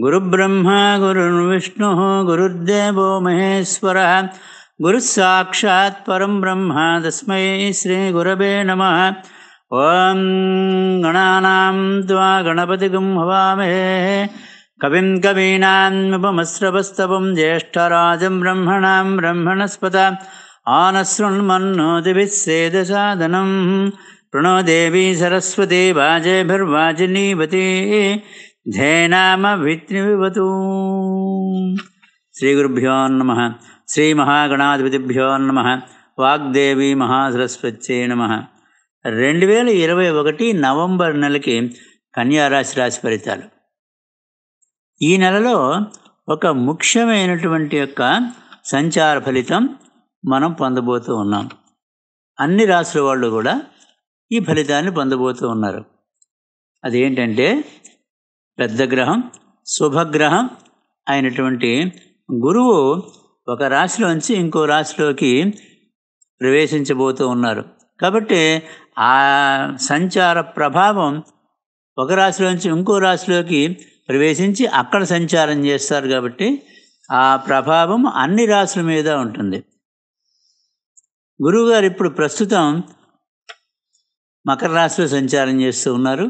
गुरुब्रह्मा गुरुर्विष्णुः गुरुर्देवो महेश्वरः गुरुः साक्षात् ब्रह्म तस्मै श्रीगुरवे नमः ॐ गणानां त्वा गणपतिगुम्भवामे कविं कवीनाम् उपमस्रवस्तवम् ज्येष्ठराजं ब्रह्मणां ब्रह्मणस्पद आनश्रुण्मन्नो दिभिः प्रणो देवी सरस्वती वाजेभिर्वाजिनीवती జయనామ విత్నివతూ శ్రీ గురుభ్యో నమ శ్రీ మహాగణాధిపతిభ్యో నమ వాగ్దేవి మహాసరస్వత్యే నమ రెండు వేల ఇరవై ఒకటి నవంబర్ నెలకి కన్యారాశి రాశి ఫలితాలు ఈ నెలలో ఒక ముఖ్యమైనటువంటి యొక్క సంచార ఫలితం మనం పొందబోతూ ఉన్నాం అన్ని రాసుల వాళ్ళు కూడా ఈ ఫలితాన్ని పొందబోతూ ఉన్నారు అదేంటంటే పెద్ద గ్రహం శుభగ్రహం అయినటువంటి గురువు ఒక రాశిలోంచి ఇంకో రాశిలోకి ప్రవేశించబోతూ ఉన్నారు కాబట్టి ఆ సంచార ప్రభావం ఒక రాశిలోంచి ఇంకో రాశిలోకి ప్రవేశించి అక్కడ సంచారం చేస్తారు కాబట్టి ఆ ప్రభావం అన్ని రాశుల మీద ఉంటుంది గురువుగారు ఇప్పుడు ప్రస్తుతం మకర రాశిలో సంచారం చేస్తూ ఉన్నారు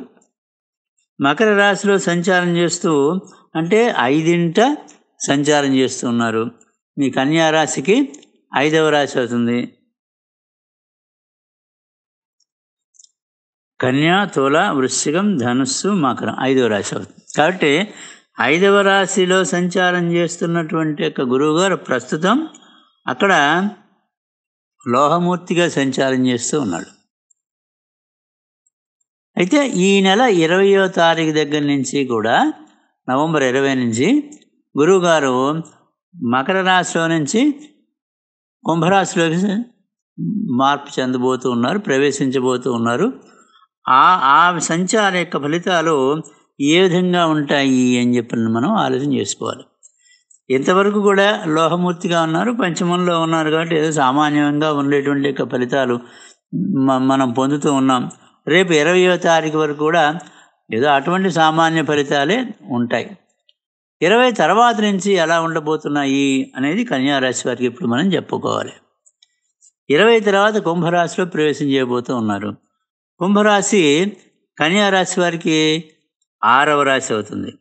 మకర రాశిలో సంచారం చేస్తూ అంటే ఐదింట సంచారం చేస్తూ ఉన్నారు మీ కన్యా రాశికి ఐదవ రాశి అవుతుంది కన్యా తోల వృశ్చికం ధనుస్సు మకరం ఐదవ రాశి అవుతుంది కాబట్టి ఐదవ రాశిలో సంచారం చేస్తున్నటువంటి యొక్క గురువు గారు ప్రస్తుతం అక్కడ లోహమూర్తిగా సంచారం చేస్తూ ఉన్నాడు అయితే ఈ నెల ఇరవయో తారీఖు దగ్గర నుంచి కూడా నవంబర్ ఇరవై నుంచి గురువుగారు మకర రాశిలో నుంచి కుంభరాశిలోకి మార్పు చెందబోతూ ఉన్నారు ప్రవేశించబోతూ ఉన్నారు ఆ ఆ సంచార యొక్క ఫలితాలు ఏ విధంగా ఉంటాయి అని చెప్పి మనం ఆలోచన చేసుకోవాలి ఇంతవరకు కూడా లోహమూర్తిగా ఉన్నారు పంచమంలో ఉన్నారు కాబట్టి ఏదో సామాన్యంగా ఉండేటువంటి యొక్క ఫలితాలు మనం పొందుతూ ఉన్నాం రేపు ఇరవయో తారీఖు వరకు కూడా ఏదో అటువంటి సామాన్య ఫలితాలే ఉంటాయి ఇరవై తర్వాత నుంచి ఎలా ఉండబోతున్నాయి అనేది కన్యారాశి వారికి ఇప్పుడు మనం చెప్పుకోవాలి ఇరవై తర్వాత కుంభరాశిలో ప్రవేశం చేయబోతూ ఉన్నారు కుంభరాశి కన్యారాశి వారికి ఆరవ రాశి అవుతుంది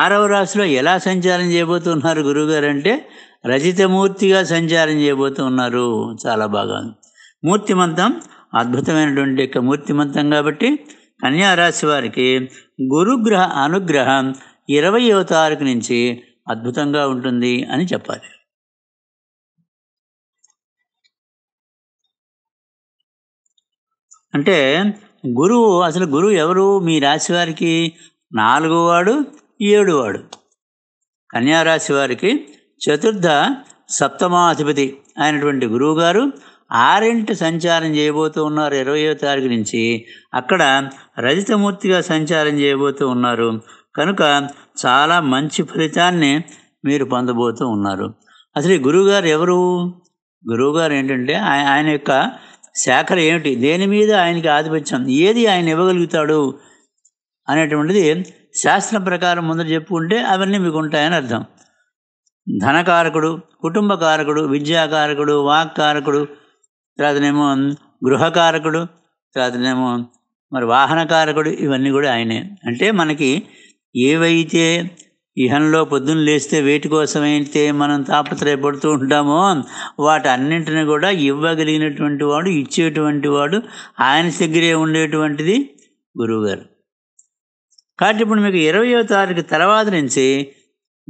ఆరవ రాశిలో ఎలా సంచారం చేయబోతూ ఉన్నారు గురువుగారు అంటే రజితమూర్తిగా సంచారం చేయబోతూ ఉన్నారు చాలా బాగా మూర్తిమంతం అద్భుతమైనటువంటి యొక్క మూర్తిమంతం కాబట్టి కన్యారాశి వారికి గురుగ్రహ అనుగ్రహం ఇరవయో తారీఖు నుంచి అద్భుతంగా ఉంటుంది అని చెప్పాలి అంటే గురువు అసలు గురువు ఎవరు మీ రాశి వారికి నాలుగు వాడు ఏడు వాడు కన్యారాశి వారికి చతుర్థ సప్తమాధిపతి అయినటువంటి గురువు గారు ఆరింటి సంచారం చేయబోతూ ఉన్నారు ఇరవయో తారీఖు నుంచి అక్కడ రజితమూర్తిగా సంచారం చేయబోతూ ఉన్నారు కనుక చాలా మంచి ఫలితాన్ని మీరు పొందబోతూ ఉన్నారు అసలు ఈ గురువుగారు ఎవరు గురువుగారు ఏంటంటే ఆయన యొక్క శాఖలు ఏమిటి దేని మీద ఆయనకి ఆధిపత్యం ఏది ఆయన ఇవ్వగలుగుతాడు అనేటువంటిది శాస్త్రం ప్రకారం ముందర చెప్పుకుంటే అవన్నీ మీకు ఉంటాయని అర్థం ధనకారకుడు కుటుంబకారకుడు విద్యాకారకుడు వాక్కారకుడు తర్వాతనేమో గృహకారకుడు తర్వాతనేమో మరి వాహనకారకుడు ఇవన్నీ కూడా ఆయనే అంటే మనకి ఏవైతే ఇహంలో పొద్దున్న లేస్తే వేటి కోసమైతే మనం తాపత్రయపడుతూ ఉంటామో వాటన్నింటిని కూడా ఇవ్వగలిగినటువంటి వాడు ఇచ్చేటువంటి వాడు ఆయన దగ్గరే ఉండేటువంటిది గురువుగారు కాబట్టి ఇప్పుడు మీకు ఇరవయో తారీఖు తర్వాత నుంచి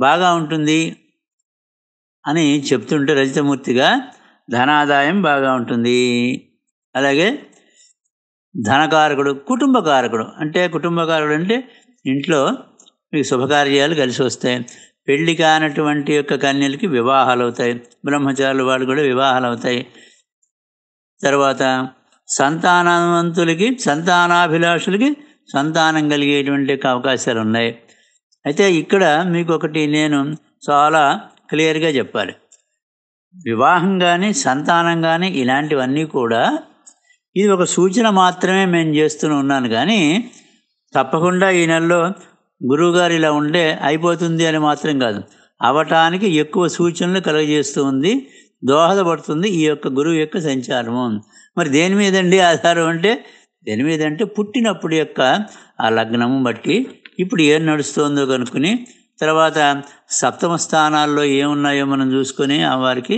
బాగా ఉంటుంది అని చెప్తుంటే రజితమూర్తిగా ధనాదాయం బాగా ఉంటుంది అలాగే ధనకారకుడు కుటుంబకారకుడు అంటే కుటుంబకారకుడు అంటే ఇంట్లో మీకు శుభకార్యాలు కలిసి వస్తాయి పెళ్లి కానటువంటి యొక్క కన్యలకి వివాహాలు అవుతాయి బ్రహ్మచారులు వాళ్ళు కూడా వివాహాలు అవుతాయి తర్వాత సంతానవంతులకి సంతానాభిలాషులకి సంతానం కలిగేటువంటి అవకాశాలు ఉన్నాయి అయితే ఇక్కడ మీకు ఒకటి నేను చాలా క్లియర్గా చెప్పాలి వివాహం కానీ సంతానం కానీ ఇలాంటివన్నీ కూడా ఇది ఒక సూచన మాత్రమే మేము చేస్తూనే ఉన్నాను కానీ తప్పకుండా ఈ నెలలో గురువుగారు ఇలా ఉండే అయిపోతుంది అని మాత్రం కాదు అవటానికి ఎక్కువ సూచనలు కలగజేస్తూ ఉంది దోహదపడుతుంది ఈ యొక్క గురువు యొక్క సంచారము మరి దేని మీదండి ఆధారం అంటే దేని మీద అంటే పుట్టినప్పుడు యొక్క ఆ లగ్నము బట్టి ఇప్పుడు ఏం నడుస్తుందో కనుక్కుని తర్వాత సప్తమ స్థానాల్లో ఏమున్నాయో మనం చూసుకొని ఆ వారికి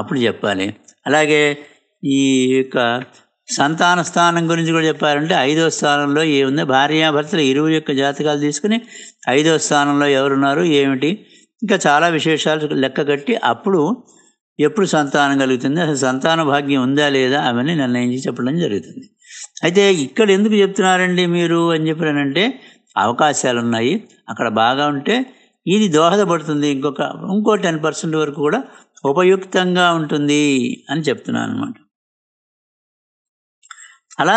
అప్పుడు చెప్పాలి అలాగే ఈ యొక్క సంతాన స్థానం గురించి కూడా చెప్పాలంటే ఐదో స్థానంలో ఏముంది భార్యాభర్తలు ఇరువు యొక్క జాతకాలు తీసుకుని ఐదో స్థానంలో ఎవరున్నారు ఏమిటి ఇంకా చాలా విశేషాలు లెక్క కట్టి అప్పుడు ఎప్పుడు సంతానం కలుగుతుంది అసలు సంతాన భాగ్యం ఉందా లేదా అవన్నీ నిర్ణయించి చెప్పడం జరుగుతుంది అయితే ఇక్కడ ఎందుకు చెప్తున్నారండి మీరు అని చెప్పానంటే అవకాశాలు ఉన్నాయి అక్కడ బాగా ఉంటే ఇది దోహదపడుతుంది ఇంకొక ఇంకో టెన్ పర్సెంట్ వరకు కూడా ఉపయుక్తంగా ఉంటుంది అని చెప్తున్నాను అనమాట అలా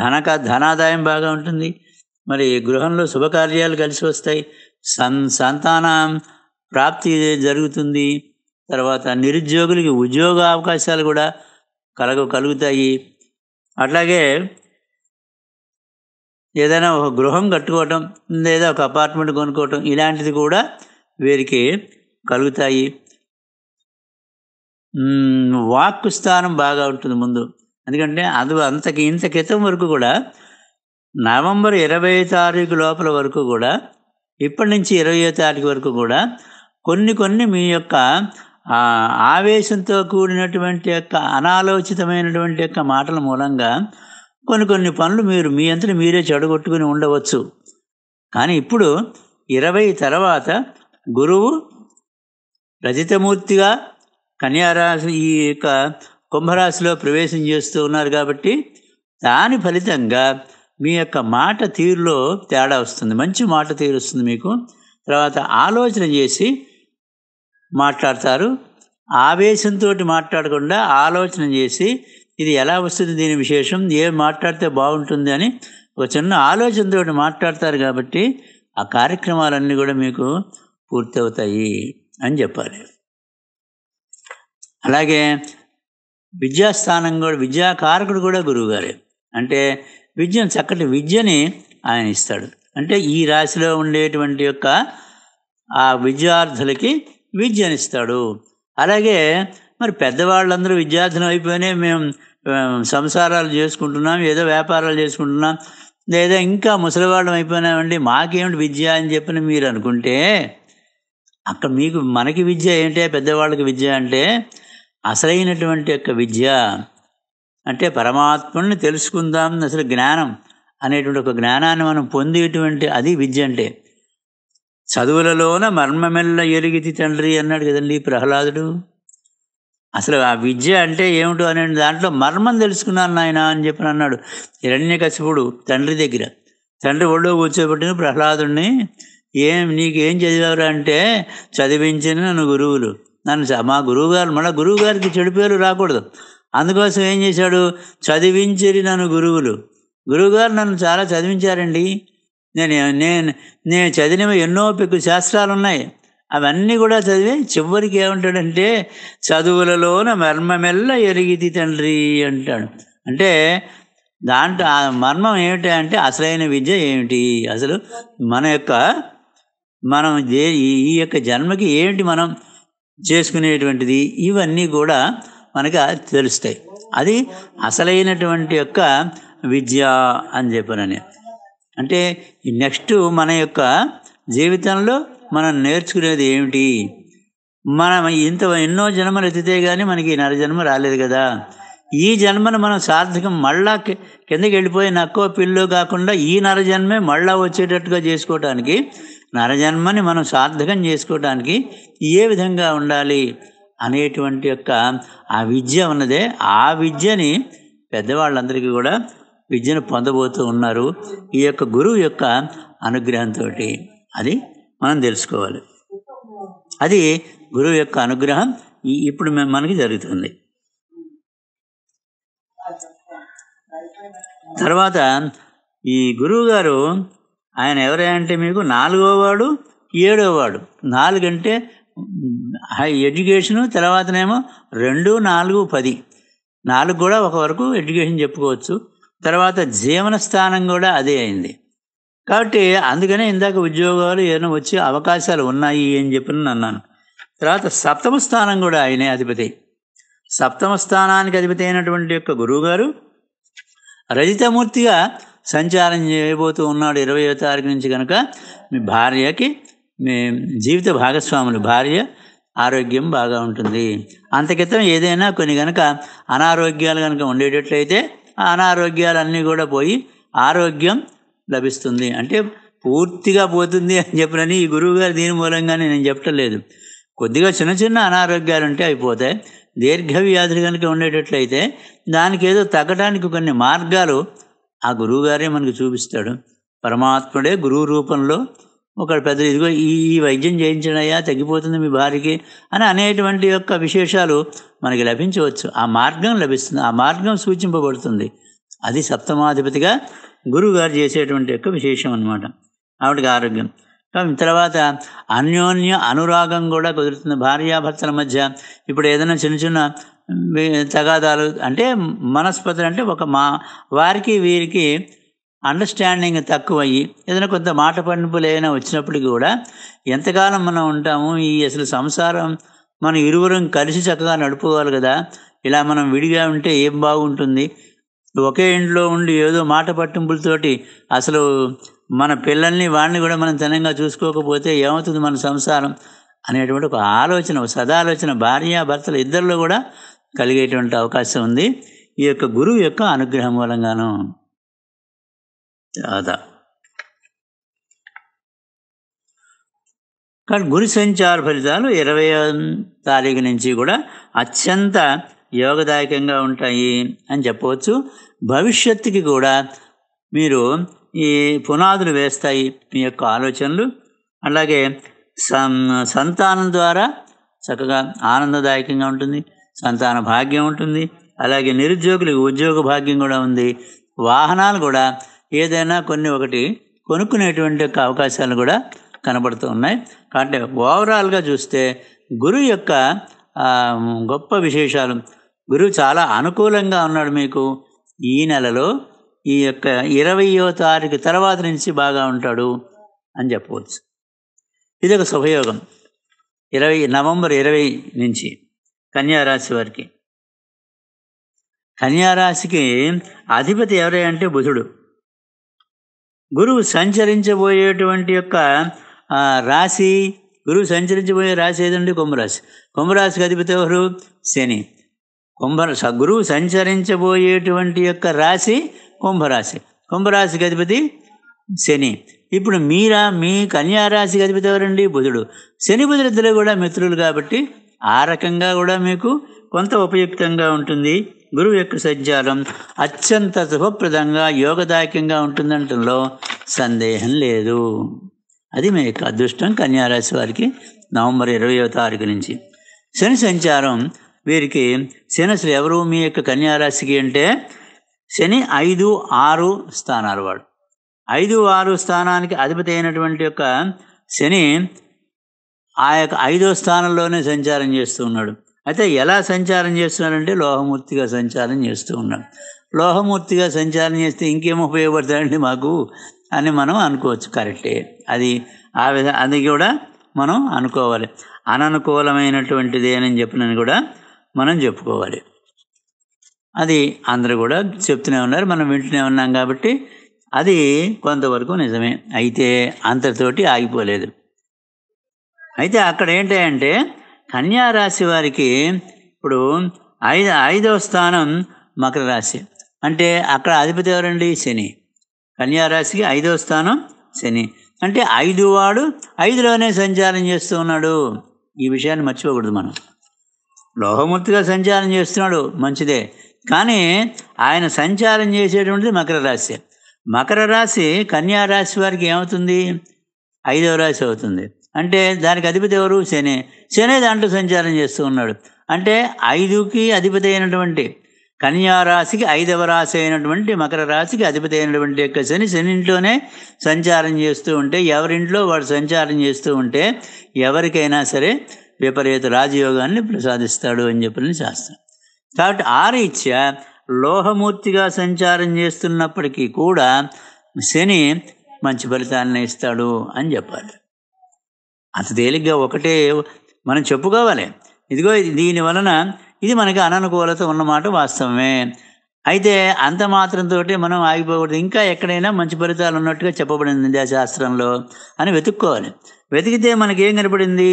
ధనక ధనాదాయం బాగా ఉంటుంది మరి గృహంలో శుభకార్యాలు కలిసి వస్తాయి సన్ సంతాన ప్రాప్తి జరుగుతుంది తర్వాత నిరుద్యోగులకి ఉద్యోగ అవకాశాలు కూడా కలగ కలుగుతాయి అట్లాగే ఏదైనా ఒక గృహం కట్టుకోవటం లేదా ఒక అపార్ట్మెంట్ కొనుక్కోవటం ఇలాంటిది కూడా వీరికి కలుగుతాయి వాక్కు స్థానం బాగా ఉంటుంది ముందు ఎందుకంటే అది అంతకి ఇంత క్రితం వరకు కూడా నవంబర్ ఇరవై తారీఖు లోపల వరకు కూడా ఇప్పటి నుంచి ఇరవై తారీఖు వరకు కూడా కొన్ని కొన్ని మీ యొక్క ఆవేశంతో కూడినటువంటి యొక్క అనాలోచితమైనటువంటి యొక్క మాటల మూలంగా కొన్ని కొన్ని పనులు మీరు మీ అంతటి మీరే చెడగొట్టుకుని ఉండవచ్చు కానీ ఇప్పుడు ఇరవై తర్వాత గురువు రజితమూర్తిగా కన్యారాశి ఈ యొక్క కుంభరాశిలో ప్రవేశం చేస్తూ ఉన్నారు కాబట్టి దాని ఫలితంగా మీ యొక్క మాట తీరులో తేడా వస్తుంది మంచి మాట తీరు వస్తుంది మీకు తర్వాత ఆలోచన చేసి మాట్లాడతారు ఆవేశంతో మాట్లాడకుండా ఆలోచన చేసి ఇది ఎలా వస్తుంది దీని విశేషం ఏ మాట్లాడితే బాగుంటుంది అని ఒక చిన్న ఆలోచనతో మాట్లాడతారు కాబట్టి ఆ కార్యక్రమాలన్నీ కూడా మీకు పూర్తవుతాయి అని చెప్పాలి అలాగే విద్యాస్థానం కూడా విద్యాకారకుడు కూడా గురువుగారే అంటే విద్యను చక్కటి విద్యని ఆయన ఇస్తాడు అంటే ఈ రాశిలో ఉండేటువంటి యొక్క ఆ విద్యార్థులకి విద్యనిస్తాడు అలాగే మరి పెద్దవాళ్ళందరూ విద్యార్థులు అయిపోయినా మేము సంసారాలు చేసుకుంటున్నాం ఏదో వ్యాపారాలు చేసుకుంటున్నాం లేదా ఇంకా ముసలివాళ్ళం అయిపోయినామండి మాకేమిటి విద్య అని చెప్పిన మీరు అనుకుంటే అక్కడ మీకు మనకి విద్య ఏంటే పెద్దవాళ్ళకి విద్య అంటే అసలైనటువంటి యొక్క విద్య అంటే పరమాత్మని తెలుసుకుందాం అసలు జ్ఞానం అనేటువంటి ఒక జ్ఞానాన్ని మనం పొందేటువంటి అది విద్య అంటే చదువులలోన మర్మమెల్ల ఎరిగితి తండ్రి అన్నాడు కదండి ప్రహ్లాదుడు అసలు ఆ విద్య అంటే ఏమిటో అనే దాంట్లో మర్మం తెలుసుకున్నాను నాయన అని చెప్పి అన్నాడు హిరణ్యకశిపుడు తండ్రి దగ్గర తండ్రి ఒళ్ళో కూర్చోబెట్టిన ప్రహ్లాదుడిని ఏం నీకేం చదివారు అంటే చదివించిన నన్ను గురువులు నన్ను మా గురువుగారు మన గురువుగారికి చెడు పేరు రాకూడదు అందుకోసం ఏం చేశాడు చదివించిరి నన్ను గురువులు గురువుగారు నన్ను చాలా చదివించారండి నేను నేను నేను చదివిన ఎన్నో పెక్కు శాస్త్రాలు ఉన్నాయి అవన్నీ కూడా చదివి చివరికి ఏమంటాడంటే చదువులలోన మర్మమెల్ల ఎరిగిది తండ్రి అంటాడు అంటే దాంట్లో ఆ మర్మం ఏమిటి అంటే అసలైన విద్య ఏమిటి అసలు మన యొక్క మనం దే ఈ యొక్క జన్మకి ఏంటి మనం చేసుకునేటువంటిది ఇవన్నీ కూడా మనకు తెలుస్తాయి అది అసలైనటువంటి యొక్క విద్య అని చెప్పనని అంటే నెక్స్ట్ మన యొక్క జీవితంలో మనం నేర్చుకునేది ఏమిటి మనం ఇంత ఎన్నో జన్మలు ఎత్తితే కానీ మనకి నరజన్మ రాలేదు కదా ఈ జన్మను మనం సార్థకం మళ్ళా కిందకి వెళ్ళిపోయి నక్కో పిల్లు కాకుండా ఈ నరజన్మే మళ్ళా వచ్చేటట్టుగా చేసుకోవటానికి నరజన్మని మనం సార్థకం చేసుకోవటానికి ఏ విధంగా ఉండాలి అనేటువంటి యొక్క ఆ విద్య ఉన్నదే ఆ విద్యని పెద్దవాళ్ళందరికీ కూడా విద్యను పొందబోతూ ఉన్నారు ఈ యొక్క గురువు యొక్క అనుగ్రహంతో అది మనం తెలుసుకోవాలి అది గురువు యొక్క అనుగ్రహం ఇప్పుడు మనకి జరుగుతుంది తర్వాత ఈ గురువు గారు ఆయన అంటే మీకు నాలుగో వాడు ఏడో వాడు నాలుగంటే హై ఎడ్యుకేషను తర్వాతనేమో రెండు నాలుగు పది నాలుగు కూడా ఒక వరకు ఎడ్యుకేషన్ చెప్పుకోవచ్చు తర్వాత జీవన స్థానం కూడా అదే అయింది కాబట్టి అందుకనే ఇందాక ఉద్యోగాలు ఏదైనా వచ్చే అవకాశాలు ఉన్నాయి అని చెప్పి అన్నాను తర్వాత సప్తమ స్థానం కూడా ఆయనే అధిపతి సప్తమ స్థానానికి అధిపతి అయినటువంటి యొక్క గురువుగారు రజితమూర్తిగా సంచారం చేయబోతూ ఉన్నాడు ఇరవయో తారీఖు నుంచి కనుక మీ భార్యకి మీ జీవిత భాగస్వాములు భార్య ఆరోగ్యం బాగా ఉంటుంది అంతకితం ఏదైనా కొన్ని కనుక అనారోగ్యాలు కనుక ఉండేటట్లయితే ఆ అనారోగ్యాలన్నీ కూడా పోయి ఆరోగ్యం లభిస్తుంది అంటే పూర్తిగా పోతుంది అని చెప్పినని ఈ గురువు గారు దీని మూలంగానే నేను లేదు కొద్దిగా చిన్న చిన్న అనారోగ్యాలు ఉంటే అయిపోతాయి దీర్ఘ వ్యాధులు కనుక ఉండేటట్లయితే దానికి ఏదో తగ్గడానికి కొన్ని మార్గాలు ఆ గురువుగారే మనకు చూపిస్తాడు పరమాత్ముడే గురువు రూపంలో ఒక పెద్ద ఇదిగో ఈ ఈ వైద్యం చేయించడయ్యా తగ్గిపోతుంది మీ భార్యకి అని అనేటువంటి యొక్క విశేషాలు మనకి లభించవచ్చు ఆ మార్గం లభిస్తుంది ఆ మార్గం సూచింపబడుతుంది అది సప్తమాధిపతిగా గురువుగారు చేసేటువంటి యొక్క విశేషం అనమాట ఆవిడకి ఆరోగ్యం తర్వాత అన్యోన్య అనురాగం కూడా కుదురుతుంది భార్యాభర్తల మధ్య ఇప్పుడు ఏదైనా చిన్న చిన్న తగాదాలు అంటే మనస్పతులు అంటే ఒక మా వారికి వీరికి అండర్స్టాండింగ్ తక్కువయ్యి ఏదైనా కొంత మాట పంపులు ఏదైనా వచ్చినప్పటికీ కూడా ఎంతకాలం మనం ఉంటాము ఈ అసలు సంసారం మనం ఇరువురం కలిసి చక్కగా నడుపుకోవాలి కదా ఇలా మనం విడిగా ఉంటే ఏం బాగుంటుంది ఒకే ఇంట్లో ఉండి ఏదో మాట పట్టింపులతోటి అసలు మన పిల్లల్ని వాళ్ళని కూడా మనం తనంగా చూసుకోకపోతే ఏమవుతుంది మన సంసారం అనేటువంటి ఒక ఆలోచన సదాలోచన భార్య భర్తలు ఇద్దరిలో కూడా కలిగేటువంటి అవకాశం ఉంది ఈ యొక్క గురువు యొక్క అనుగ్రహం మూలంగాను చాలా కానీ గురు సంచార ఫలితాలు ఇరవై తారీఖు నుంచి కూడా అత్యంత యోగదాయకంగా ఉంటాయి అని చెప్పవచ్చు భవిష్యత్తుకి కూడా మీరు ఈ పునాదులు వేస్తాయి మీ యొక్క ఆలోచనలు అలాగే సంతానం ద్వారా చక్కగా ఆనందదాయకంగా ఉంటుంది సంతాన భాగ్యం ఉంటుంది అలాగే నిరుద్యోగులకు ఉద్యోగ భాగ్యం కూడా ఉంది వాహనాలు కూడా ఏదైనా కొన్ని ఒకటి కొనుక్కునేటువంటి యొక్క అవకాశాలు కూడా కనబడుతూ ఉన్నాయి కాబట్టి ఓవరాల్గా చూస్తే గురువు యొక్క గొప్ప విశేషాలు గురువు చాలా అనుకూలంగా ఉన్నాడు మీకు ఈ నెలలో ఈ యొక్క ఇరవయో తారీఖు తర్వాత నుంచి బాగా ఉంటాడు అని చెప్పవచ్చు ఇది ఒక శుభయోగం ఇరవై నవంబర్ ఇరవై నుంచి కన్యారాశి వారికి కన్యారాశికి అధిపతి ఎవరై అంటే బుధుడు గురువు సంచరించబోయేటువంటి యొక్క రాశి గురువు సంచరించబోయే రాశి ఏదండి కుంభరాశి కుంభరాశికి అధిపతి ఎవరు శని కుంభ గురువు సంచరించబోయేటువంటి యొక్క రాశి కుంభరాశి కుంభరాశికి అధిపతి శని ఇప్పుడు మీరా మీ కన్యారాశికి అధిపతి ఎవరండి బుధుడు శని బుధులిద్దరు కూడా మిత్రులు కాబట్టి ఆ రకంగా కూడా మీకు కొంత ఉపయుక్తంగా ఉంటుంది గురువు యొక్క సంచారం అత్యంత శుభప్రదంగా యోగదాయకంగా ఉంటుందంటంలో సందేహం లేదు అది మీ యొక్క అదృష్టం కన్యారాశి వారికి నవంబర్ ఇరవయో తారీఖు నుంచి శని సంచారం వీరికి శనసులు ఎవరు మీ యొక్క కన్యారాశికి అంటే శని ఐదు ఆరు స్థానాలు వాడు ఐదు ఆరు స్థానానికి అధిపతి అయినటువంటి యొక్క శని ఆ యొక్క ఐదో స్థానంలోనే సంచారం చేస్తూ ఉన్నాడు అయితే ఎలా సంచారం చేస్తున్నాడంటే లోహమూర్తిగా సంచారం చేస్తూ ఉన్నాడు లోహమూర్తిగా సంచారం చేస్తే ఇంకేం ఉపయోగపడతాడండి మాకు అని మనం అనుకోవచ్చు కరెక్టే అది ఆ విధ అది కూడా మనం అనుకోవాలి అననుకూలమైనటువంటిది అని చెప్పినని కూడా మనం చెప్పుకోవాలి అది అందరూ కూడా చెప్తూనే ఉన్నారు మనం వింటూనే ఉన్నాం కాబట్టి అది కొంతవరకు నిజమే అయితే అంతటితోటి ఆగిపోలేదు అయితే అక్కడ ఏంటంటే రాశి వారికి ఇప్పుడు ఐదు ఐదవ స్థానం మకర రాశి అంటే అక్కడ అధిపతి ఎవరండి శని కన్యారాశికి ఐదో స్థానం శని అంటే ఐదు వాడు ఐదులోనే సంచారం చేస్తూ ఉన్నాడు ఈ విషయాన్ని మర్చిపోకూడదు మనం లోహమూర్తిగా సంచారం చేస్తున్నాడు మంచిదే కానీ ఆయన సంచారం చేసేటువంటిది మకర రాశి మకర రాశి కన్యా రాశి వారికి ఏమవుతుంది ఐదవ రాశి అవుతుంది అంటే దానికి అధిపతి ఎవరు శని శని దాంట్లో సంచారం చేస్తూ ఉన్నాడు అంటే ఐదుకి అధిపతి అయినటువంటి రాశికి ఐదవ రాశి అయినటువంటి మకర రాశికి అధిపతి అయినటువంటి యొక్క శని శనింట్లోనే సంచారం చేస్తూ ఉంటే ఎవరింట్లో వాడు సంచారం చేస్తూ ఉంటే ఎవరికైనా సరే విపరీత రాజయోగాన్ని ప్రసాదిస్తాడు అని చెప్పిన శాస్త్రం కాబట్టి ఆ రీత్యా లోహమూర్తిగా సంచారం చేస్తున్నప్పటికీ కూడా శని మంచి ఫలితాన్ని ఇస్తాడు అని చెప్పాలి అతి తేలిగ్గా ఒకటే మనం చెప్పుకోవాలి ఇదిగో దీని వలన ఇది మనకి అననుకూలత ఉన్నమాట వాస్తవమే అయితే అంత మాత్రంతో మనం ఆగిపోకూడదు ఇంకా ఎక్కడైనా మంచి ఫలితాలు ఉన్నట్టుగా చెప్పబడింది ఆ శాస్త్రంలో అని వెతుక్కోవాలి వెతికితే మనకి ఏం కనపడింది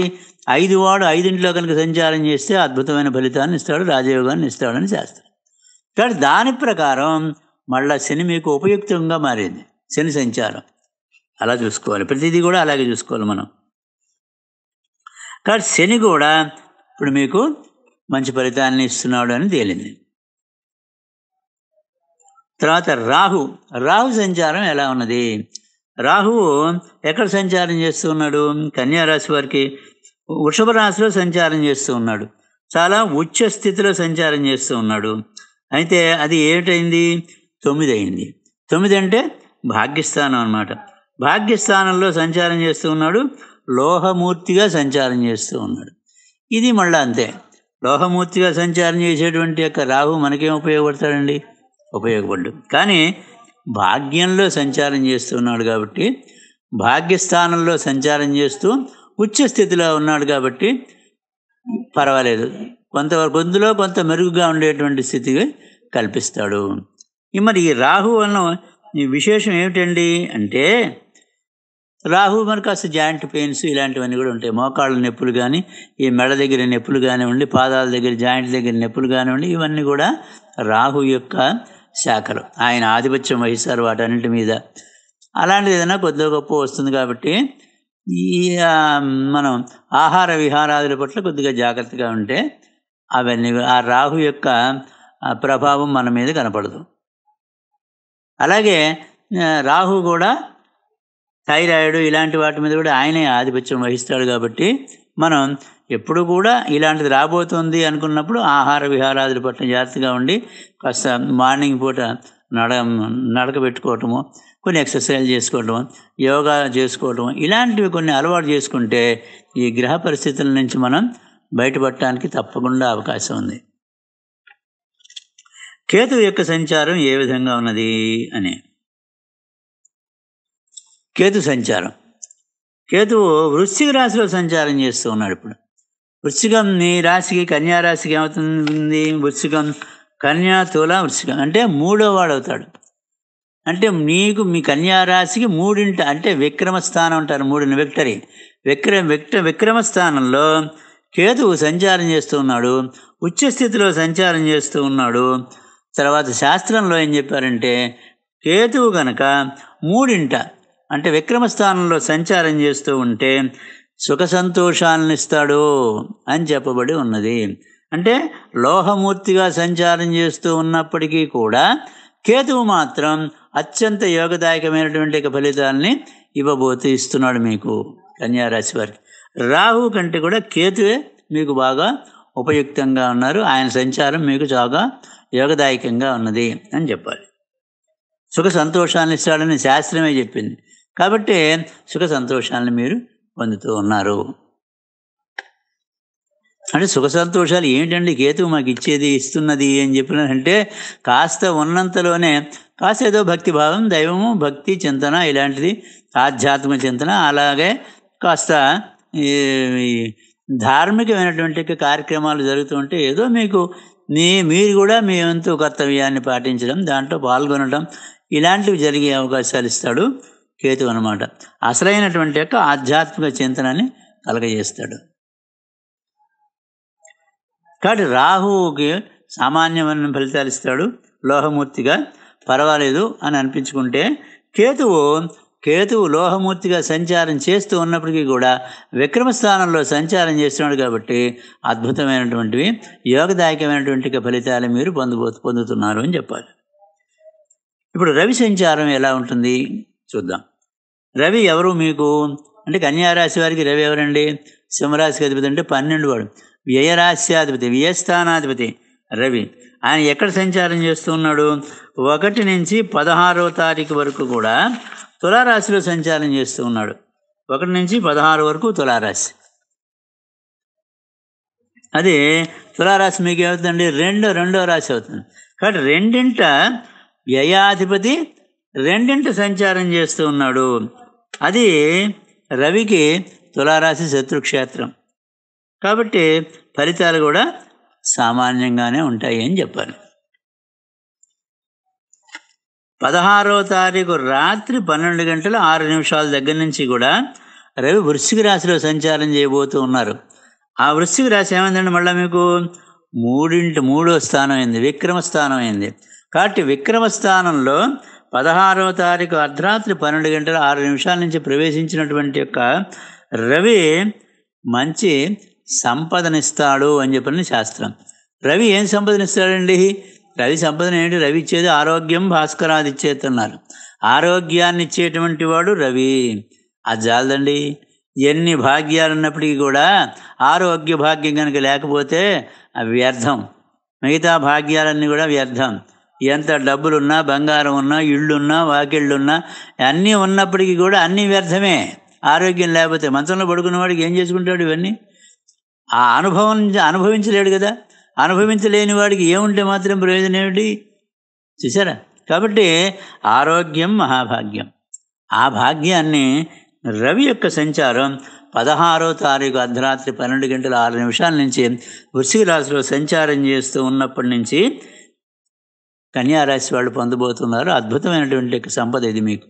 ఐదు వాడు ఐదింట్లో కనుక సంచారం చేస్తే అద్భుతమైన ఫలితాన్ని ఇస్తాడు రాజయోగాన్ని ఇస్తాడని శాస్త్రం కానీ దాని ప్రకారం మళ్ళా శని మీకు ఉపయుక్తంగా మారింది శని సంచారం అలా చూసుకోవాలి ప్రతిదీ కూడా అలాగే చూసుకోవాలి మనం కాబట్టి శని కూడా ఇప్పుడు మీకు మంచి ఫలితాన్ని ఇస్తున్నాడు అని తేలింది తర్వాత రాహు రాహు సంచారం ఎలా ఉన్నది రాహువు ఎక్కడ సంచారం చేస్తూ ఉన్నాడు కన్యారాశి వారికి వృషభ రాశిలో సంచారం చేస్తూ ఉన్నాడు చాలా ఉచ్చ స్థితిలో సంచారం చేస్తూ ఉన్నాడు అయితే అది ఏమిటైంది తొమ్మిది అయింది తొమ్మిది అంటే భాగ్యస్థానం అనమాట భాగ్యస్థానంలో సంచారం చేస్తూ ఉన్నాడు లోహమూర్తిగా సంచారం చేస్తూ ఉన్నాడు ఇది మళ్ళీ అంతే లోహమూర్తిగా సంచారం చేసేటువంటి యొక్క రాహు మనకేం ఉపయోగపడతాడండి ఉపయోగపడ్డు కానీ భాగ్యంలో సంచారం చేస్తున్నాడు కాబట్టి భాగ్యస్థానంలో సంచారం చేస్తూ ఉచ్చస్థితిలో ఉన్నాడు కాబట్టి పర్వాలేదు కొంత కొందులో కొంత మెరుగుగా ఉండేటువంటి స్థితి కల్పిస్తాడు మరి ఈ రాహు వలన విశేషం ఏమిటండి అంటే రాహు మరి కాస్త జాయింట్ పెయిన్స్ ఇలాంటివన్నీ కూడా ఉంటాయి మోకాళ్ళ నొప్పులు కానీ ఈ మెడ దగ్గర నొప్పులు కానివ్వండి పాదాల దగ్గర జాయింట్ దగ్గర నొప్పులు కానివ్వండి ఇవన్నీ కూడా రాహు యొక్క శాఖలు ఆయన ఆధిపత్యం వహిస్తారు వాటన్నిటి మీద అలాంటిది ఏదైనా కొద్దిగా గొప్ప వస్తుంది కాబట్టి ఈ మనం ఆహార విహారాదుల పట్ల కొద్దిగా జాగ్రత్తగా ఉంటే అవన్నీ ఆ రాహు యొక్క ప్రభావం మన మీద కనపడదు అలాగే రాహు కూడా థైరాయిడ్ ఇలాంటి వాటి మీద కూడా ఆయనే ఆధిపత్యం వహిస్తాడు కాబట్టి మనం ఎప్పుడు కూడా ఇలాంటిది రాబోతుంది అనుకున్నప్పుడు ఆహార విహారాదుల పట్ల జాగ్రత్తగా ఉండి కాస్త మార్నింగ్ పూట నడ నడక పెట్టుకోవటము కొన్ని ఎక్సర్సైజ్ చేసుకోవటం యోగా చేసుకోవటం ఇలాంటివి కొన్ని అలవాటు చేసుకుంటే ఈ గ్రహ పరిస్థితుల నుంచి మనం బయటపడటానికి తప్పకుండా అవకాశం ఉంది కేతు యొక్క సంచారం ఏ విధంగా ఉన్నది అని కేతు సంచారం కేతువు వృశ్చిక రాశిలో సంచారం చేస్తూ ఉన్నాడు ఇప్పుడు వృశ్చికం నీ రాశికి కన్యారాశికి ఏమవుతుంది వృశ్చికం కన్యా తుల వృశ్చికం అంటే మూడో వాడు అవుతాడు అంటే నీకు మీ కన్యారాశికి మూడింట అంటే విక్రమ స్థానం అంటారు మూడిన విక్టరీ విక్ర విక్ట విక్రమ స్థానంలో కేతువు సంచారం చేస్తూ ఉన్నాడు ఉచ్చస్థితిలో సంచారం చేస్తూ ఉన్నాడు తర్వాత శాస్త్రంలో ఏం చెప్పారంటే కేతువు కనుక మూడింట అంటే విక్రమ స్థానంలో సంచారం చేస్తూ ఉంటే సుఖ సంతోషాలను ఇస్తాడు అని చెప్పబడి ఉన్నది అంటే లోహమూర్తిగా సంచారం చేస్తూ ఉన్నప్పటికీ కూడా కేతువు మాత్రం అత్యంత యోగదాయకమైనటువంటి ఫలితాలని ఇవ్వబోతూ ఇస్తున్నాడు మీకు కన్యారాశి వారికి రాహు కంటే కూడా కేతువే మీకు బాగా ఉపయుక్తంగా ఉన్నారు ఆయన సంచారం మీకు చాలా యోగదాయకంగా ఉన్నది అని చెప్పాలి సుఖ సంతోషాన్ని ఇస్తాడని శాస్త్రమే చెప్పింది కాబట్టి సుఖ సంతోషాలను మీరు పొందుతూ ఉన్నారు అంటే సుఖ సంతోషాలు ఏంటండి కేతువు మాకు ఇచ్చేది ఇస్తున్నది అని చెప్పినారంటే కాస్త ఉన్నంతలోనే కాస్త ఏదో భక్తి భావం దైవము భక్తి చింతన ఇలాంటిది ఆధ్యాత్మిక చింతన అలాగే కాస్త ధార్మికమైనటువంటి కార్యక్రమాలు ఉంటే ఏదో మీకు మీ మీరు కూడా మీ వంతు కర్తవ్యాన్ని పాటించడం దాంట్లో పాల్గొనడం ఇలాంటివి జరిగే అవకాశాలు ఇస్తాడు కేతు అనమాట అసలైనటువంటి యొక్క ఆధ్యాత్మిక చింతనని కలగజేస్తాడు కాబట్టి రాహువుకి సామాన్యమైన ఫలితాలు ఇస్తాడు లోహమూర్తిగా పర్వాలేదు అని అనిపించుకుంటే కేతువు కేతువు లోహమూర్తిగా సంచారం చేస్తూ ఉన్నప్పటికీ కూడా విక్రమ స్థానంలో సంచారం చేస్తున్నాడు కాబట్టి అద్భుతమైనటువంటివి యోగదాయకమైనటువంటి ఫలితాలు మీరు పొందబో పొందుతున్నారు అని చెప్పాలి ఇప్పుడు రవి సంచారం ఎలా ఉంటుంది చూద్దాం రవి ఎవరు మీకు అంటే కన్యారాశి వారికి రవి ఎవరండి సింహరాశికి అధిపతి అంటే పన్నెండు వాడు వ్యయరాశ్యాధిపతి వ్యయస్థానాధిపతి రవి ఆయన ఎక్కడ సంచారం చేస్తున్నాడు ఒకటి నుంచి పదహారవ తారీఖు వరకు కూడా తులారాశిలో సంచారం చేస్తూ ఉన్నాడు ఒకటి నుంచి పదహారు వరకు తులారాశి అది తులారాశి మీకు ఏమవుతుందండి రెండో రెండో రాశి అవుతుంది కాబట్టి రెండింట వ్యయాధిపతి రెండింట సంచారం చేస్తూ ఉన్నాడు అది రవికి తులారాశి శత్రుక్షేత్రం కాబట్టి ఫలితాలు కూడా సామాన్యంగానే ఉంటాయి అని చెప్పాను పదహారవ తారీఖు రాత్రి పన్నెండు గంటల ఆరు నిమిషాల దగ్గర నుంచి కూడా రవి వృశ్చిక రాశిలో సంచారం చేయబోతూ ఉన్నారు ఆ వృశ్చిక రాశి ఏమైందండి మళ్ళీ మీకు మూడింటి మూడో స్థానం అయింది విక్రమ స్థానం అయింది కాబట్టి విక్రమ స్థానంలో పదహారవ తారీఖు అర్ధరాత్రి పన్నెండు గంటల ఆరు నిమిషాల నుంచి ప్రవేశించినటువంటి యొక్క రవి మంచి సంపదనిస్తాడు అని చెప్పిన శాస్త్రం రవి ఏం సంపదనిస్తాడండి రవి సంపదన ఏంటి రవి ఇచ్చేది ఆరోగ్యం భాస్కరాది ఇచ్చేతున్నారు ఆరోగ్యాన్ని ఇచ్చేటువంటి వాడు రవి అది చాలదండి ఎన్ని భాగ్యాలు ఉన్నప్పటికీ కూడా ఆరోగ్య భాగ్యం కనుక లేకపోతే వ్యర్థం మిగతా భాగ్యాలన్నీ కూడా వ్యర్థం ఎంత డబ్బులున్నా బంగారం ఉన్నా ఇళ్ళున్నా వాకిళ్ళున్నా అన్నీ ఉన్నప్పటికీ కూడా అన్నీ వ్యర్థమే ఆరోగ్యం లేకపోతే మంచంలో పడుకున్నవాడికి ఏం చేసుకుంటాడు ఇవన్నీ ఆ అనుభవం అనుభవించలేడు కదా అనుభవించలేని వాడికి ఏముంటే మాత్రం ప్రయోజనం ఏమిటి చూసారా కాబట్టి ఆరోగ్యం మహాభాగ్యం ఆ భాగ్యాన్ని రవి యొక్క సంచారం పదహారో తారీఖు అర్ధరాత్రి పన్నెండు గంటల ఆరు నిమిషాల నుంచి వృషిక రాశిలో సంచారం చేస్తూ ఉన్నప్పటి నుంచి కన్యారాశి వాళ్ళు పొందబోతున్నారు అద్భుతమైనటువంటి సంపద ఇది మీకు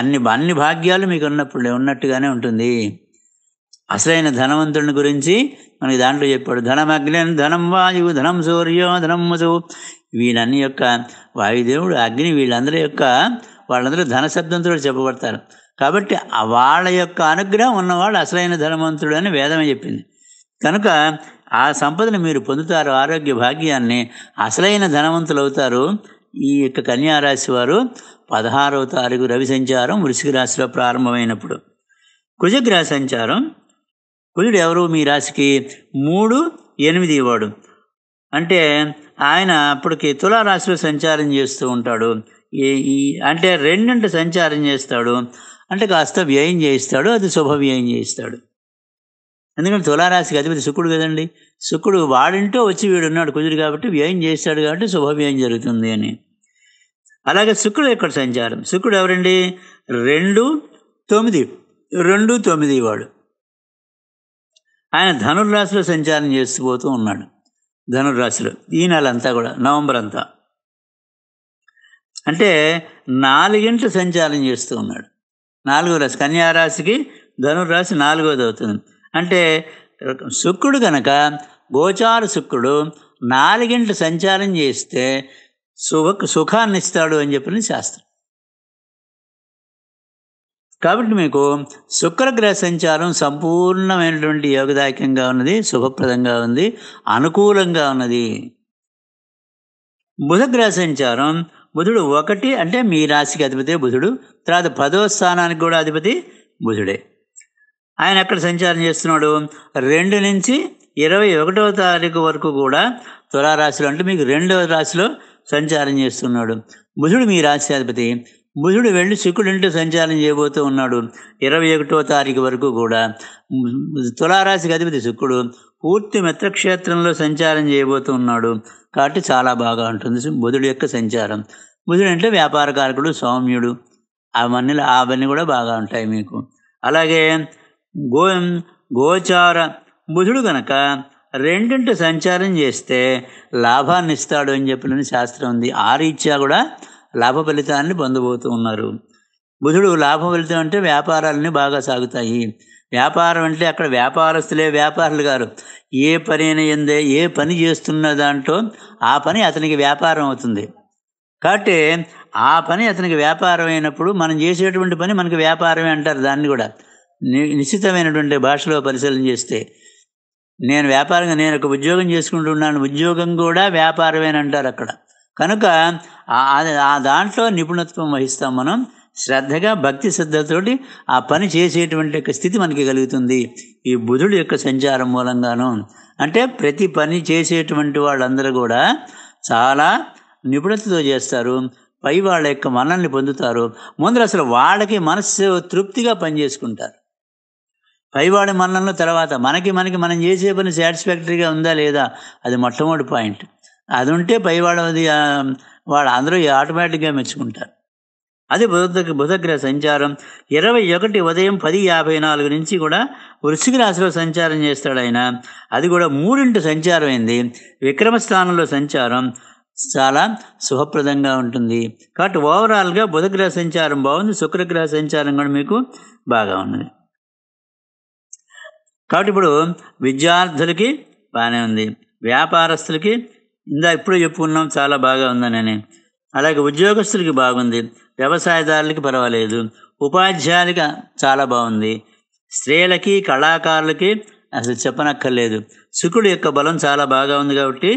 అన్ని అన్ని భాగ్యాలు మీకు ఉన్నప్పుడు ఉన్నట్టుగానే ఉంటుంది అసలైన ధనవంతుని గురించి మనకి దాంట్లో చెప్పాడు ధనమగ్ని ధనం వాయువు ధనం సూర్యో ధనం వసు వీళ్ళన్ని యొక్క వాయుదేవుడు అగ్ని వీళ్ళందరి యొక్క వాళ్ళందరూ ధనశబ్దంతో చెప్పబడతారు కాబట్టి వాళ్ళ యొక్క అనుగ్రహం ఉన్నవాడు అసలైన ధనవంతుడు అని వేదమే చెప్పింది కనుక ఆ సంపదను మీరు పొందుతారు ఆరోగ్య భాగ్యాన్ని అసలైన ధనవంతులు అవుతారు ఈ యొక్క కన్యారాశి వారు పదహారవ తారీఖు రవి సంచారం వృషిక రాశిలో ప్రారంభమైనప్పుడు కుజగ్రహ సంచారం కుజుడు ఎవరు మీ రాశికి మూడు ఎనిమిది వాడు అంటే ఆయన అప్పటికి తులారాశిలో సంచారం చేస్తూ ఉంటాడు ఈ అంటే రెండంట సంచారం చేస్తాడు అంటే కాస్త వ్యయం చేయిస్తాడు అది శుభ వ్యయం చేయిస్తాడు ఎందుకంటే తులారాశికి అధిపతి శుక్రుడు కదండి శుక్రుడు వాడింటూ వచ్చి వీడున్నాడు కుదురు కాబట్టి వ్యయం చేస్తాడు కాబట్టి శుభవ్యయం జరుగుతుంది అని అలాగే శుక్రుడు ఇక్కడ సంచారం శుక్రుడు ఎవరండి రెండు తొమ్మిది రెండు తొమ్మిది వాడు ఆయన ధనుర్రాశిలో సంచారం చేస్తూ పోతూ ఉన్నాడు ధనుర్రాశిలో ఈ నెల అంతా కూడా నవంబర్ అంతా అంటే నాలుగింట్లు సంచారం చేస్తూ ఉన్నాడు నాలుగో రాశి కన్యారాశికి ధనుర్రాశి నాలుగోది అవుతుంది అంటే శుక్రుడు కనుక గోచార శుక్రుడు నాలుగింటి సంచారం చేస్తే సుఖ సుఖాన్ని ఇస్తాడు అని చెప్పిన శాస్త్రం కాబట్టి మీకు శుక్రగ్రహ సంచారం సంపూర్ణమైనటువంటి యోగదాయకంగా ఉన్నది శుభప్రదంగా ఉంది అనుకూలంగా ఉన్నది బుధగ్రహ సంచారం బుధుడు ఒకటి అంటే మీ రాశికి అధిపతి బుధుడు తర్వాత పదో స్థానానికి కూడా అధిపతి బుధుడే ఆయన ఎక్కడ సంచారం చేస్తున్నాడు రెండు నుంచి ఇరవై ఒకటవ తారీఖు వరకు కూడా తులారాశిలో అంటే మీకు రెండవ రాశిలో సంచారం చేస్తున్నాడు బుధుడు మీ రాశి అధిపతి బుధుడు వెళ్ళి శుక్రుడు ఇంట్లో సంచారం చేయబోతూ ఉన్నాడు ఇరవై ఒకటో తారీఖు వరకు కూడా తులారాశికి అధిపతి శుక్రుడు పూర్తి మిత్రక్షేత్రంలో సంచారం చేయబోతూ ఉన్నాడు కాబట్టి చాలా బాగా ఉంటుంది బుధుడు యొక్క సంచారం బుధుడు అంటే వ్యాపారకారకుడు సౌమ్యుడు అవన్నీ అవన్నీ కూడా బాగా ఉంటాయి మీకు అలాగే గో గోచార బుధుడు గనక రెండింటి సంచారం చేస్తే లాభాన్ని ఇస్తాడు అని చెప్పిన శాస్త్రం ఉంది ఆ రీత్యా కూడా లాభ ఫలితాన్ని పొందబోతూ ఉన్నారు బుధుడు లాభ ఫలితం అంటే వ్యాపారాలన్నీ బాగా సాగుతాయి వ్యాపారం అంటే అక్కడ వ్యాపారస్తులే వ్యాపారులు గారు ఏ పని ఎందే ఏ పని చేస్తున్న దాంట్లో ఆ పని అతనికి వ్యాపారం అవుతుంది కాబట్టి ఆ పని అతనికి వ్యాపారం అయినప్పుడు మనం చేసేటువంటి పని మనకి వ్యాపారమే అంటారు దాన్ని కూడా నిశ్చితమైనటువంటి భాషలో పరిశీలన చేస్తే నేను వ్యాపారంగా నేను ఒక ఉద్యోగం చేసుకుంటున్నాను ఉద్యోగం కూడా వ్యాపారమేనంటారు అంటారు అక్కడ కనుక ఆ దాంట్లో నిపుణత్వం వహిస్తాం మనం శ్రద్ధగా భక్తి శ్రద్ధతోటి ఆ పని చేసేటువంటి యొక్క స్థితి మనకి కలుగుతుంది ఈ బుధుడు యొక్క సంచారం మూలంగాను అంటే ప్రతి పని చేసేటువంటి వాళ్ళందరూ కూడా చాలా నిపుణతతో చేస్తారు పై వాళ్ళ యొక్క మనల్ని పొందుతారు ముందర అసలు వాళ్ళకి మనస్సు తృప్తిగా పనిచేసుకుంటారు పైవాడి మరణంలో తర్వాత మనకి మనకి మనం చేసే పని సాటిస్ఫాక్టరీగా ఉందా లేదా అది మొట్టమొదటి పాయింట్ అది ఉంటే పైవాడది వాడు అందరూ ఆటోమేటిక్గా మెచ్చుకుంటారు అది బుధ బుధగ్రహ సంచారం ఇరవై ఒకటి ఉదయం పది యాభై నాలుగు నుంచి కూడా వృశ్చిక రాశిలో సంచారం చేస్తాడు ఆయన అది కూడా మూడింటి సంచారం అయింది విక్రమ స్థానంలో సంచారం చాలా శుభప్రదంగా ఉంటుంది కాబట్టి ఓవరాల్గా బుధగ్రహ సంచారం బాగుంది శుక్రగ్రహ సంచారం కూడా మీకు బాగా ఉన్నది కాబట్టి ఇప్పుడు విద్యార్థులకి బాగానే ఉంది వ్యాపారస్తులకి ఇందా ఇప్పుడు చెప్పుకున్నాం చాలా బాగా అని అలాగే ఉద్యోగస్తులకి బాగుంది వ్యవసాయదారులకి పర్వాలేదు ఉపాధ్యాయులకి చాలా బాగుంది స్త్రీలకి కళాకారులకి అసలు చెప్పనక్కర్లేదు శుకుడు యొక్క బలం చాలా బాగా ఉంది కాబట్టి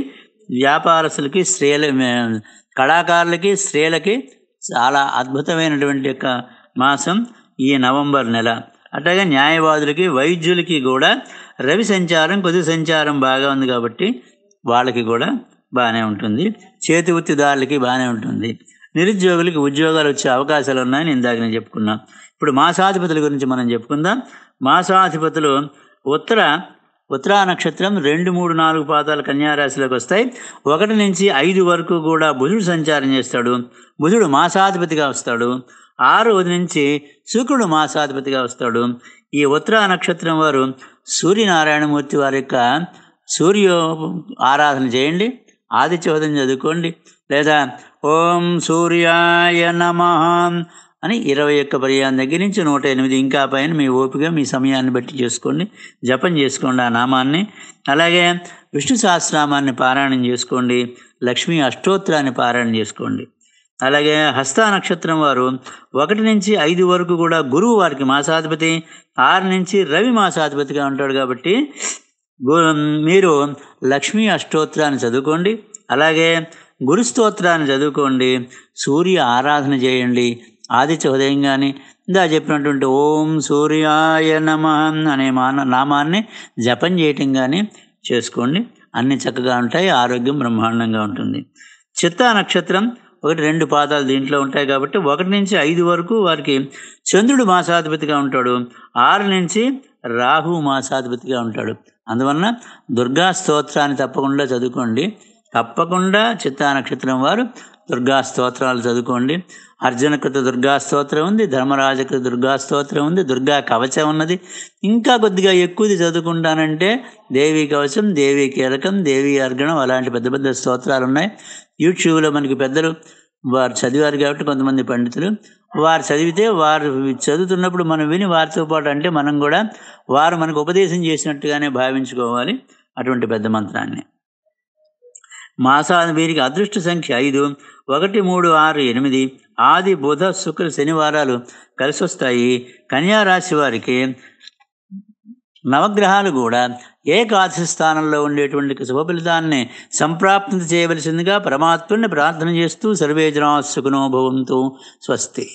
వ్యాపారస్తులకి స్త్రీల కళాకారులకి స్త్రీలకి చాలా అద్భుతమైనటువంటి యొక్క మాసం ఈ నవంబర్ నెల అట్లాగే న్యాయవాదులకి వైద్యులకి కూడా రవి సంచారం కొద్ది సంచారం బాగా ఉంది కాబట్టి వాళ్ళకి కూడా బాగానే ఉంటుంది చేతి వృత్తిదారులకి బాగానే ఉంటుంది నిరుద్యోగులకి ఉద్యోగాలు వచ్చే అవకాశాలు ఉన్నాయని ఇందాక నేను చెప్పుకున్నాను ఇప్పుడు మాసాధిపతుల గురించి మనం చెప్పుకుందాం మాసాధిపతులు ఉత్తర ఉత్తరా నక్షత్రం రెండు మూడు నాలుగు పాతాలు కన్యారాశిలోకి వస్తాయి ఒకటి నుంచి ఐదు వరకు కూడా బుధుడు సంచారం చేస్తాడు బుధుడు మాసాధిపతిగా వస్తాడు ఆ రోజు నుంచి శుక్రుడు మాసాధిపతిగా వస్తాడు ఈ ఉత్తర నక్షత్రం వారు సూర్యనారాయణమూర్తి వారి యొక్క సూర్యో ఆరాధన చేయండి ఆదిత్యవదం చదువుకోండి లేదా ఓం సూర్యాయ నమ అని ఇరవై ఒక్క పర్యాయం దగ్గర నుంచి నూట ఎనిమిది ఇంకా పైన మీ ఓపిక మీ సమయాన్ని బట్టి చేసుకోండి జపం చేసుకోండి ఆ నామాన్ని అలాగే విష్ణు సహస్రనామాన్ని పారాయణం చేసుకోండి లక్ష్మీ అష్టోత్తరాన్ని పారాయణం చేసుకోండి అలాగే హస్త నక్షత్రం వారు ఒకటి నుంచి ఐదు వరకు కూడా గురువు వారికి మాసాధిపతి ఆరు నుంచి రవి మాసాధిపతిగా ఉంటాడు కాబట్టి మీరు లక్ష్మీ అష్టోత్తరాన్ని చదువుకోండి అలాగే గురు స్తోత్రాన్ని చదువుకోండి సూర్య ఆరాధన చేయండి ఆదిత్య ఉదయం కానీ ఇందా చెప్పినటువంటి ఓం సూర్యాయ నమ అనే మాన నామాన్ని జపం చేయటం కానీ చేసుకోండి అన్ని చక్కగా ఉంటాయి ఆరోగ్యం బ్రహ్మాండంగా ఉంటుంది చిత్తా నక్షత్రం ఒకటి రెండు పాదాలు దీంట్లో ఉంటాయి కాబట్టి ఒకటి నుంచి ఐదు వరకు వారికి చంద్రుడు మాసాధిపతిగా ఉంటాడు ఆరు నుంచి రాహు మాసాధిపతిగా ఉంటాడు అందువలన దుర్గా స్తోత్రాన్ని తప్పకుండా చదువుకోండి తప్పకుండా చిత్తా నక్షత్రం వారు దుర్గా స్తోత్రాలు చదువుకోండి అర్జునకృత దుర్గా స్తోత్రం ఉంది ధర్మరాజకృత దుర్గా స్తోత్రం ఉంది దుర్గా కవచం ఉన్నది ఇంకా కొద్దిగా ఎక్కువది చదువుకుంటానంటే దేవి కవచం దేవి కీలకం దేవి అర్గణం అలాంటి పెద్ద పెద్ద స్తోత్రాలు ఉన్నాయి యూట్యూబ్లో మనకి పెద్దలు వారు చదివారు కాబట్టి కొంతమంది పండితులు వారు చదివితే వారు చదువుతున్నప్పుడు మనం విని వారితో పాటు అంటే మనం కూడా వారు మనకు ఉపదేశం చేసినట్టుగానే భావించుకోవాలి అటువంటి పెద్ద మంత్రాన్ని మాసాలు వీరికి అదృష్ట సంఖ్య ఐదు ఒకటి మూడు ఆరు ఎనిమిది ఆది బుధ శుక్ర శనివారాలు కలిసి వస్తాయి రాశి వారికి నవగ్రహాలు కూడా ఏకాదశి స్థానంలో ఉండేటువంటి శుభ ఫలితాన్ని సంప్రాప్తి చేయవలసిందిగా పరమాత్మని ప్రార్థన చేస్తూ సర్వేజనా సుఖనోభవంతో స్వస్తి